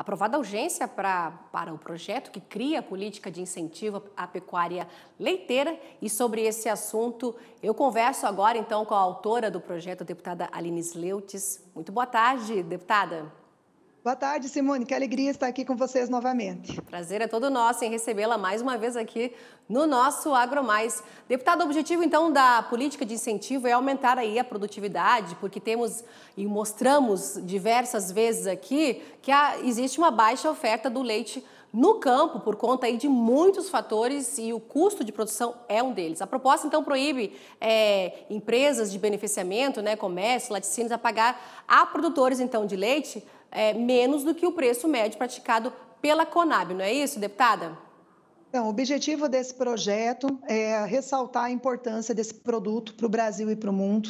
Aprovada a urgência pra, para o projeto que cria a política de incentivo à pecuária leiteira. E sobre esse assunto, eu converso agora então com a autora do projeto, a deputada Aline Sleutis. Muito boa tarde, deputada. Boa tarde, Simone. Que alegria estar aqui com vocês novamente. Prazer é todo nosso em recebê-la mais uma vez aqui no nosso Agro Mais. Deputado, o objetivo então da política de incentivo é aumentar aí a produtividade, porque temos e mostramos diversas vezes aqui que há, existe uma baixa oferta do leite no campo por conta aí de muitos fatores e o custo de produção é um deles. A proposta então proíbe é, empresas de beneficiamento, né, comércio, laticínios a pagar a produtores então de leite é, menos do que o preço médio praticado pela Conab, não é isso, deputada? Então, o objetivo desse projeto é ressaltar a importância desse produto para o Brasil e para o mundo,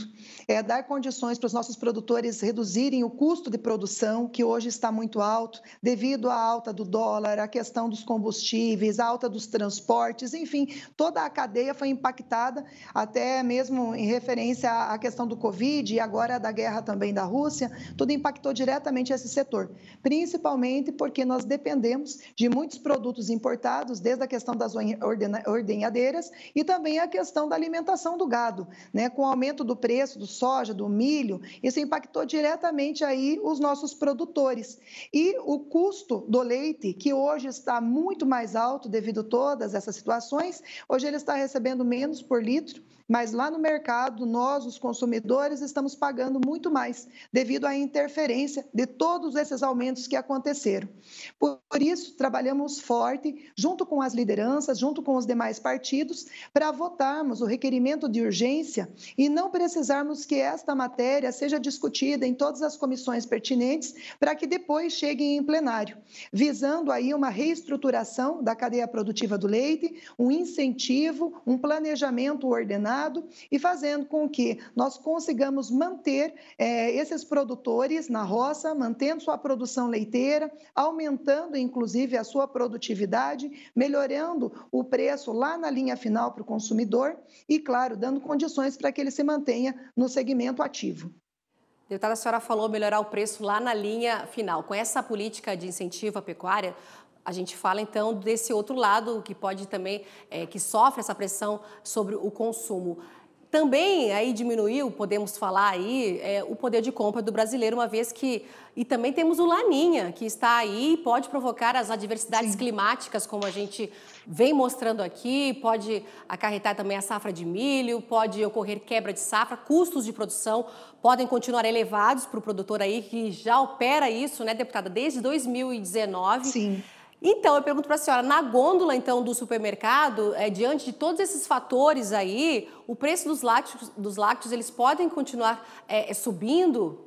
é dar condições para os nossos produtores reduzirem o custo de produção, que hoje está muito alto, devido à alta do dólar, à questão dos combustíveis, à alta dos transportes, enfim, toda a cadeia foi impactada, até mesmo em referência à questão do Covid e agora da guerra também da Rússia, tudo impactou diretamente esse setor, principalmente porque nós dependemos de muitos produtos importados, desde a questão das ordenhadeiras e também a questão da alimentação do gado. Né? Com o aumento do preço do soja, do milho, isso impactou diretamente aí os nossos produtores. E o custo do leite, que hoje está muito mais alto devido a todas essas situações, hoje ele está recebendo menos por litro, mas lá no mercado, nós, os consumidores, estamos pagando muito mais devido à interferência de todos esses aumentos que aconteceram. Por isso, trabalhamos forte, junto com as lideranças, junto com os demais partidos, para votarmos o requerimento de urgência e não precisarmos que esta matéria seja discutida em todas as comissões pertinentes para que depois chegue em plenário, visando aí uma reestruturação da cadeia produtiva do leite, um incentivo, um planejamento ordenado mercado e fazendo com que nós consigamos manter é, esses produtores na roça, mantendo sua produção leiteira, aumentando inclusive a sua produtividade, melhorando o preço lá na linha final para o consumidor e, claro, dando condições para que ele se mantenha no segmento ativo. Deputada, a senhora falou melhorar o preço lá na linha final. Com essa política de incentivo à pecuária, a gente fala então desse outro lado que pode também, é, que sofre essa pressão sobre o consumo. Também aí diminuiu, podemos falar aí, é, o poder de compra do brasileiro, uma vez que. E também temos o Laninha, que está aí e pode provocar as adversidades Sim. climáticas, como a gente vem mostrando aqui, pode acarretar também a safra de milho, pode ocorrer quebra de safra, custos de produção podem continuar elevados para o produtor aí, que já opera isso, né, deputada, desde 2019. Sim. Então, eu pergunto para a senhora, na gôndola então do supermercado, é, diante de todos esses fatores aí, o preço dos lácteos, dos lácteos eles podem continuar é, subindo?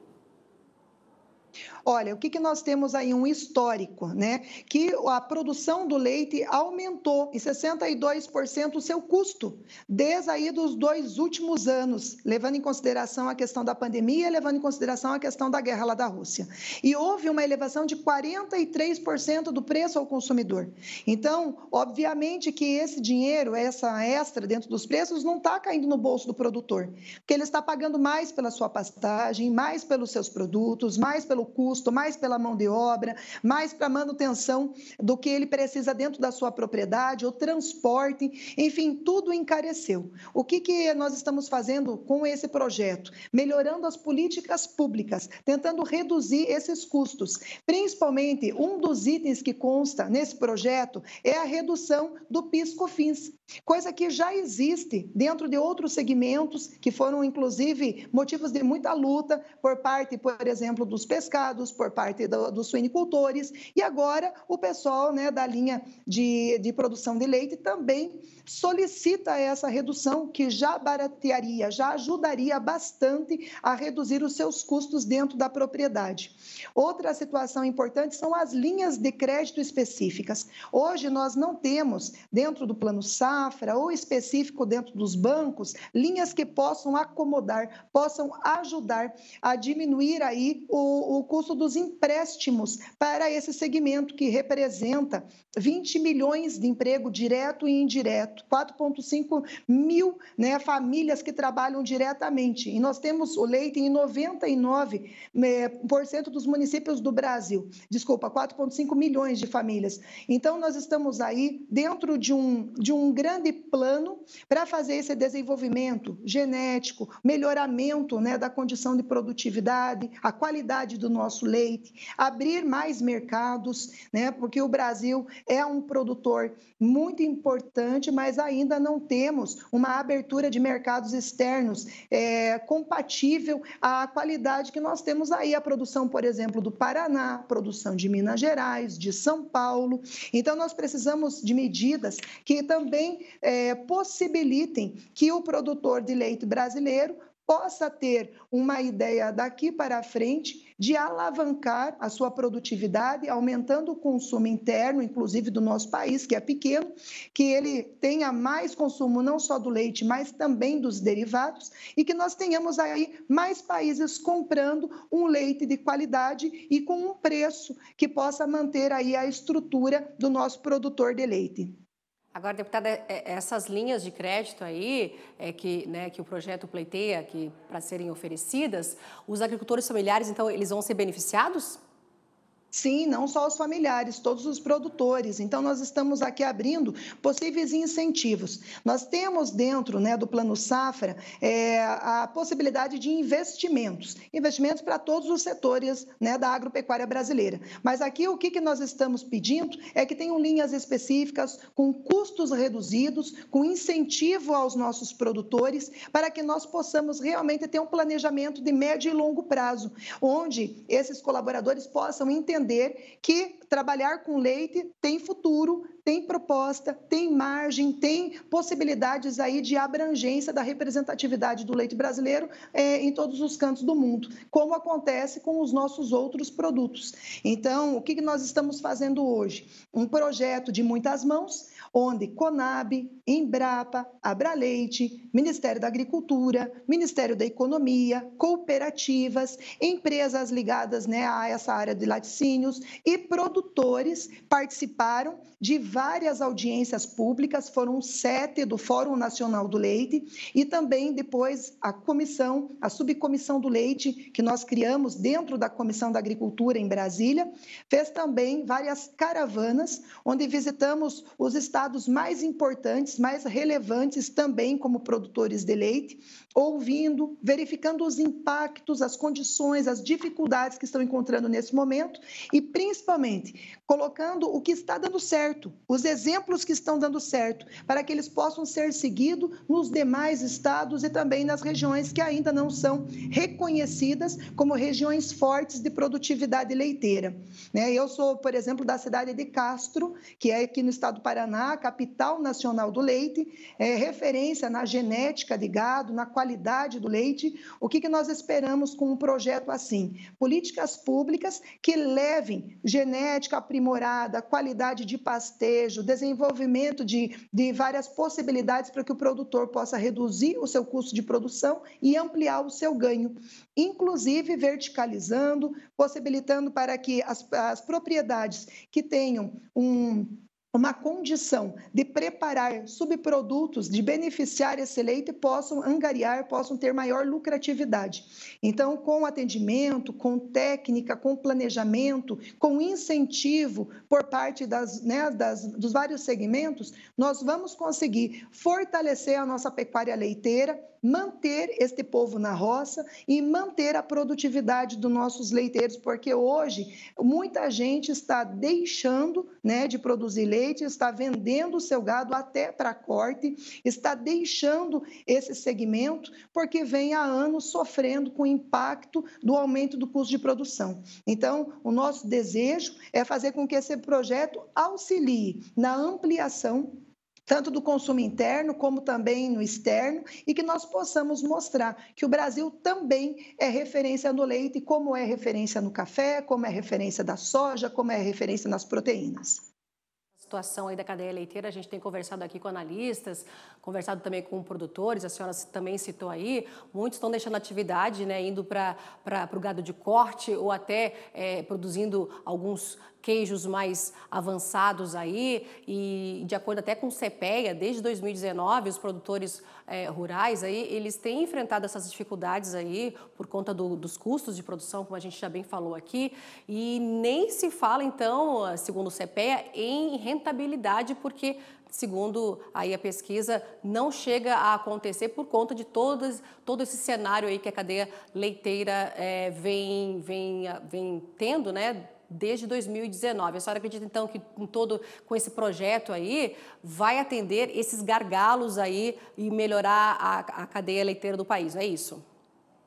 Olha, o que, que nós temos aí? Um histórico, né? Que a produção do leite aumentou em 62% o seu custo, desde aí dos dois últimos anos, levando em consideração a questão da pandemia, levando em consideração a questão da guerra lá da Rússia. E houve uma elevação de 43% do preço ao consumidor. Então, obviamente que esse dinheiro, essa extra dentro dos preços, não está caindo no bolso do produtor, porque ele está pagando mais pela sua pastagem, mais pelos seus produtos, mais pelo custo custo, mais pela mão de obra, mais para manutenção do que ele precisa dentro da sua propriedade, ou transporte, enfim, tudo encareceu. O que, que nós estamos fazendo com esse projeto? Melhorando as políticas públicas, tentando reduzir esses custos. Principalmente, um dos itens que consta nesse projeto é a redução do PIS-COFINS, coisa que já existe dentro de outros segmentos que foram inclusive motivos de muita luta por parte, por exemplo, dos pescados, por parte do, dos suinicultores e agora o pessoal né, da linha de, de produção de leite também solicita essa redução que já baratearia, já ajudaria bastante a reduzir os seus custos dentro da propriedade. Outra situação importante são as linhas de crédito específicas. Hoje nós não temos dentro do plano SAR safra ou específico dentro dos bancos, linhas que possam acomodar, possam ajudar a diminuir aí o, o custo dos empréstimos para esse segmento que representa 20 milhões de emprego direto e indireto, 4,5 mil né, famílias que trabalham diretamente. E nós temos o leite em 99% eh, dos municípios do Brasil, desculpa, 4,5 milhões de famílias. Então, nós estamos aí dentro de um, de um grande plano para fazer esse desenvolvimento genético, melhoramento né, da condição de produtividade, a qualidade do nosso leite, abrir mais mercados, né, porque o Brasil é um produtor muito importante, mas ainda não temos uma abertura de mercados externos é, compatível à qualidade que nós temos aí, a produção, por exemplo, do Paraná, produção de Minas Gerais, de São Paulo. Então, nós precisamos de medidas que também é, possibilitem que o produtor de leite brasileiro possa ter uma ideia daqui para frente de alavancar a sua produtividade, aumentando o consumo interno, inclusive do nosso país, que é pequeno, que ele tenha mais consumo não só do leite, mas também dos derivados, e que nós tenhamos aí mais países comprando um leite de qualidade e com um preço que possa manter aí a estrutura do nosso produtor de leite. Agora, deputada, é, é, essas linhas de crédito aí é, que, né, que o projeto pleiteia para serem oferecidas, os agricultores familiares, então, eles vão ser beneficiados? Sim, não só os familiares, todos os produtores. Então, nós estamos aqui abrindo possíveis incentivos. Nós temos dentro né, do Plano Safra é, a possibilidade de investimentos, investimentos para todos os setores né, da agropecuária brasileira. Mas aqui o que, que nós estamos pedindo é que tenham linhas específicas com custos reduzidos, com incentivo aos nossos produtores, para que nós possamos realmente ter um planejamento de médio e longo prazo, onde esses colaboradores possam entender entender que trabalhar com leite tem futuro, tem proposta, tem margem, tem possibilidades aí de abrangência da representatividade do leite brasileiro é, em todos os cantos do mundo, como acontece com os nossos outros produtos. Então, o que nós estamos fazendo hoje? Um projeto de muitas mãos onde Conab, Embrapa, Abraleite, Ministério da Agricultura, Ministério da Economia, cooperativas, empresas ligadas né, a essa área de laticínios e produtores participaram de várias audiências públicas, foram sete do Fórum Nacional do Leite e também depois a comissão, a subcomissão do leite que nós criamos dentro da Comissão da Agricultura em Brasília, fez também várias caravanas onde visitamos os estados estados mais importantes, mais relevantes também como produtores de leite, ouvindo, verificando os impactos, as condições, as dificuldades que estão encontrando nesse momento e principalmente colocando o que está dando certo, os exemplos que estão dando certo, para que eles possam ser seguidos nos demais estados e também nas regiões que ainda não são reconhecidas como regiões fortes de produtividade leiteira. Né? Eu sou, por exemplo, da cidade de Castro, que é aqui no estado do Paraná, capital nacional do leite, é, referência na genética de gado, na qualidade do leite. O que, que nós esperamos com um projeto assim? Políticas públicas que levem genética aprimorada, qualidade de pastejo, desenvolvimento de, de várias possibilidades para que o produtor possa reduzir o seu custo de produção e ampliar o seu ganho, inclusive verticalizando, possibilitando para que as, as propriedades que tenham um uma condição de preparar subprodutos, de beneficiar esse leite, possam angariar, possam ter maior lucratividade. Então, com atendimento, com técnica, com planejamento, com incentivo por parte das, né, das, dos vários segmentos, nós vamos conseguir fortalecer a nossa pecuária leiteira, manter este povo na roça e manter a produtividade dos nossos leiteiros, porque hoje muita gente está deixando né, de produzir leite leite, está vendendo o seu gado até para corte, está deixando esse segmento porque vem há anos sofrendo com o impacto do aumento do custo de produção. Então, o nosso desejo é fazer com que esse projeto auxilie na ampliação tanto do consumo interno como também no externo, e que nós possamos mostrar que o Brasil também é referência no leite, como é referência no café, como é referência da soja, como é referência nas proteínas situação aí da cadeia leiteira, a gente tem conversado aqui com analistas, conversado também com produtores, a senhora também citou aí, muitos estão deixando atividade, né, indo para o gado de corte ou até é, produzindo alguns queijos mais avançados aí e de acordo até com o CPEA, desde 2019 os produtores é, rurais aí eles têm enfrentado essas dificuldades aí por conta do, dos custos de produção, como a gente já bem falou aqui, e nem se fala então, segundo o CPEA, em rentabilidade porque segundo aí a pesquisa, não chega a acontecer por conta de todas, todo esse cenário aí que a cadeia leiteira é, vem, vem, vem tendo, né? desde 2019. A senhora acredita, então, que com todo com esse projeto aí, vai atender esses gargalos aí e melhorar a, a cadeia leiteira do país, é isso?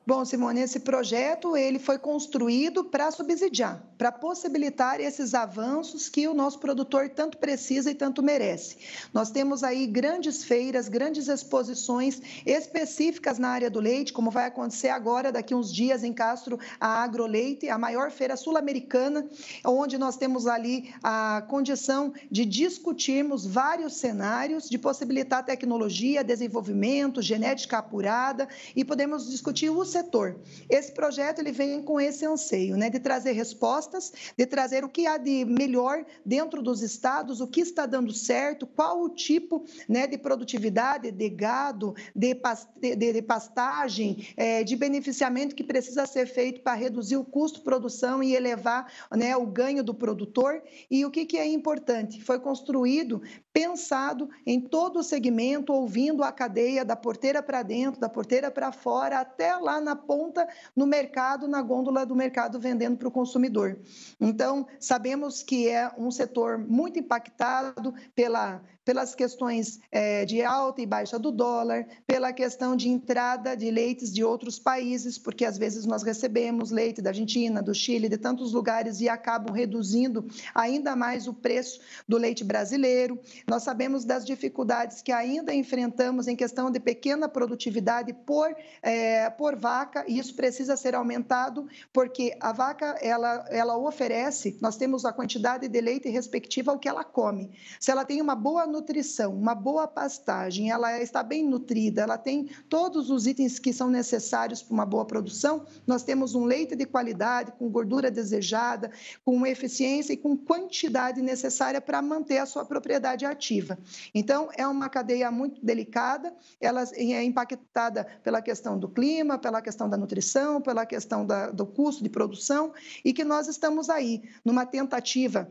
Bom, Simone, esse projeto ele foi construído para subsidiar, para possibilitar esses avanços que o nosso produtor tanto precisa e tanto merece. Nós temos aí grandes feiras, grandes exposições específicas na área do leite, como vai acontecer agora, daqui uns dias, em Castro, a Agroleite, a maior feira sul-americana, onde nós temos ali a condição de discutirmos vários cenários, de possibilitar tecnologia, desenvolvimento, genética apurada e podemos discutir os setor. Esse projeto ele vem com esse anseio, né, de trazer respostas, de trazer o que há de melhor dentro dos estados, o que está dando certo, qual o tipo, né, de produtividade, de gado, de, de, de pastagem, é, de beneficiamento que precisa ser feito para reduzir o custo de produção e elevar, né, o ganho do produtor. E o que, que é importante? Foi construído pensado em todo o segmento, ouvindo a cadeia da porteira para dentro, da porteira para fora, até lá na ponta, no mercado, na gôndola do mercado, vendendo para o consumidor. Então, sabemos que é um setor muito impactado pela, pelas questões é, de alta e baixa do dólar, pela questão de entrada de leites de outros países, porque às vezes nós recebemos leite da Argentina, do Chile, de tantos lugares e acabam reduzindo ainda mais o preço do leite brasileiro nós sabemos das dificuldades que ainda enfrentamos em questão de pequena produtividade por, é, por vaca, e isso precisa ser aumentado, porque a vaca ela, ela oferece, nós temos a quantidade de leite respectiva ao que ela come. Se ela tem uma boa nutrição, uma boa pastagem, ela está bem nutrida, ela tem todos os itens que são necessários para uma boa produção, nós temos um leite de qualidade, com gordura desejada, com eficiência e com quantidade necessária para manter a sua propriedade negativa. Então, é uma cadeia muito delicada, ela é impactada pela questão do clima, pela questão da nutrição, pela questão da, do custo de produção, e que nós estamos aí numa tentativa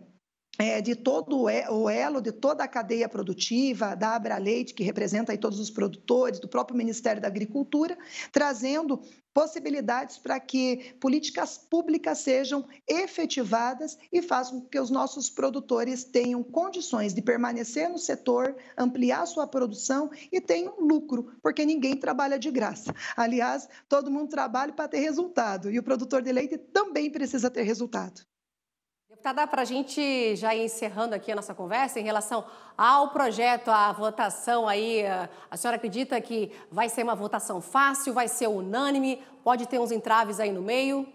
é, de todo o elo, de toda a cadeia produtiva, da Abra Leite, que representa aí todos os produtores, do próprio Ministério da Agricultura, trazendo possibilidades para que políticas públicas sejam efetivadas e façam com que os nossos produtores tenham condições de permanecer no setor, ampliar sua produção e tenham lucro, porque ninguém trabalha de graça. Aliás, todo mundo trabalha para ter resultado e o produtor de leite também precisa ter resultado. Deputada, dá para a gente já ir encerrando aqui a nossa conversa em relação ao projeto, à votação aí, a senhora acredita que vai ser uma votação fácil, vai ser unânime, pode ter uns entraves aí no meio?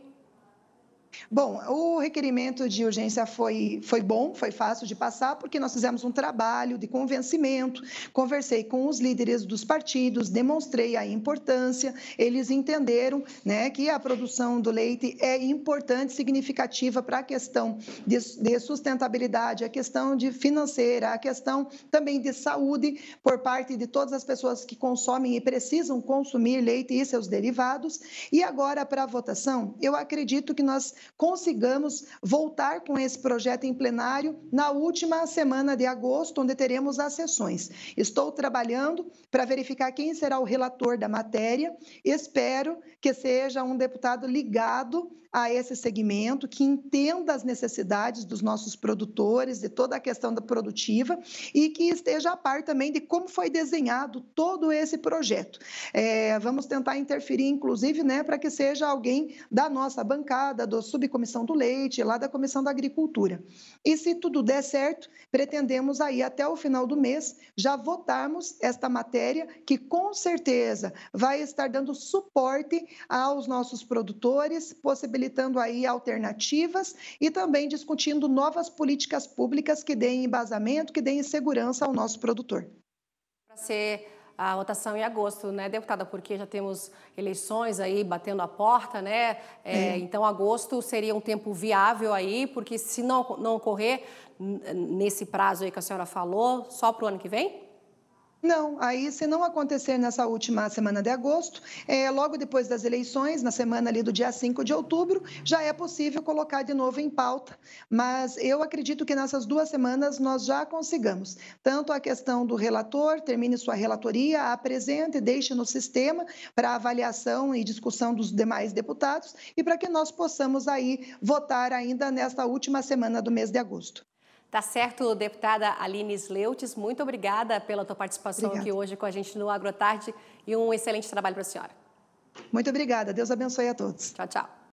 Bom, o requerimento de urgência foi, foi bom, foi fácil de passar, porque nós fizemos um trabalho de convencimento, conversei com os líderes dos partidos, demonstrei a importância, eles entenderam né, que a produção do leite é importante, significativa para a questão de, de sustentabilidade, a questão de financeira, a questão também de saúde por parte de todas as pessoas que consomem e precisam consumir leite e seus derivados. E agora, para a votação, eu acredito que nós consigamos voltar com esse projeto em plenário na última semana de agosto, onde teremos as sessões. Estou trabalhando para verificar quem será o relator da matéria. Espero que seja um deputado ligado a esse segmento, que entenda as necessidades dos nossos produtores, de toda a questão da produtiva e que esteja a par também de como foi desenhado todo esse projeto. É, vamos tentar interferir, inclusive, né, para que seja alguém da nossa bancada, da subcomissão do leite, lá da comissão da agricultura. E se tudo der certo, pretendemos aí até o final do mês já votarmos esta matéria que com certeza vai estar dando suporte aos nossos produtores, possibilitando possibilitando aí alternativas e também discutindo novas políticas públicas que deem embasamento, que deem segurança ao nosso produtor. Para ser a votação em agosto, né, deputada? Porque já temos eleições aí batendo a porta, né? É, então, agosto seria um tempo viável aí, porque se não, não ocorrer nesse prazo aí que a senhora falou, só para o ano que vem? Não, aí se não acontecer nessa última semana de agosto, é, logo depois das eleições, na semana ali do dia 5 de outubro, já é possível colocar de novo em pauta. Mas eu acredito que nessas duas semanas nós já consigamos. Tanto a questão do relator, termine sua relatoria, apresente, deixe no sistema para avaliação e discussão dos demais deputados e para que nós possamos aí votar ainda nesta última semana do mês de agosto. Tá certo, deputada Aline Sleutes, muito obrigada pela tua participação obrigada. aqui hoje com a gente no Agrotarde e um excelente trabalho para a senhora. Muito obrigada, Deus abençoe a todos. Tchau, tchau.